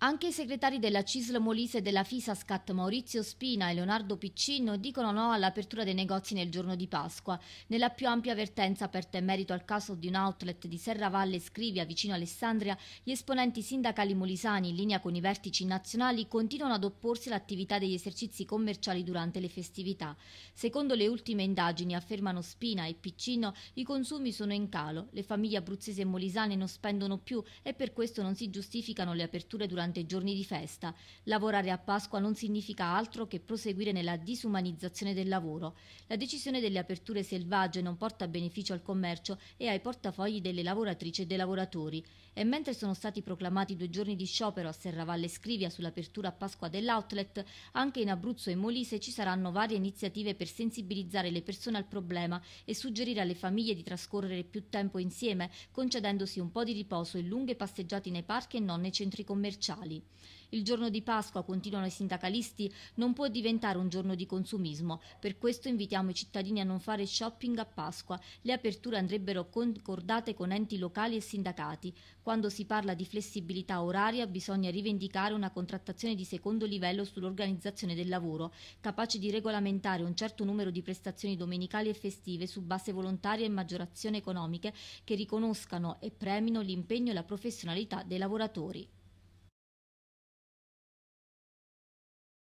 Anche i segretari della CISL Molise e della FISASCAT Maurizio Spina e Leonardo Piccino dicono no all'apertura dei negozi nel giorno di Pasqua. Nella più ampia avvertenza aperta in merito al caso di un outlet di Serravalle Scrivia vicino Alessandria, gli esponenti sindacali molisani in linea con i vertici nazionali continuano ad opporsi all'attività degli esercizi commerciali durante le festività. Secondo le ultime indagini, affermano Spina e Piccino, i consumi sono in calo, le famiglie abruzzese e molisane non spendono più e per questo non si giustificano le aperture durante durante i giorni di festa. Lavorare a Pasqua non significa altro che proseguire nella disumanizzazione del lavoro. La decisione delle aperture selvagge non porta beneficio al commercio e ai portafogli delle lavoratrici e dei lavoratori. E mentre sono stati proclamati due giorni di sciopero a Serravalle Scrivia sull'apertura a Pasqua dell'outlet, anche in Abruzzo e Molise ci saranno varie iniziative per sensibilizzare le persone al problema e suggerire alle famiglie di trascorrere più tempo insieme, concedendosi un po' di riposo e lunghe passeggiate nei parchi e non nei centri commerciali sociali. Il giorno di Pasqua, continuano i sindacalisti, non può diventare un giorno di consumismo. Per questo invitiamo i cittadini a non fare shopping a Pasqua. Le aperture andrebbero concordate con enti locali e sindacati. Quando si parla di flessibilità oraria bisogna rivendicare una contrattazione di secondo livello sull'organizzazione del lavoro, capace di regolamentare un certo numero di prestazioni domenicali e festive su base volontaria e maggiorazione economiche che riconoscano e premino l'impegno e la professionalità dei lavoratori.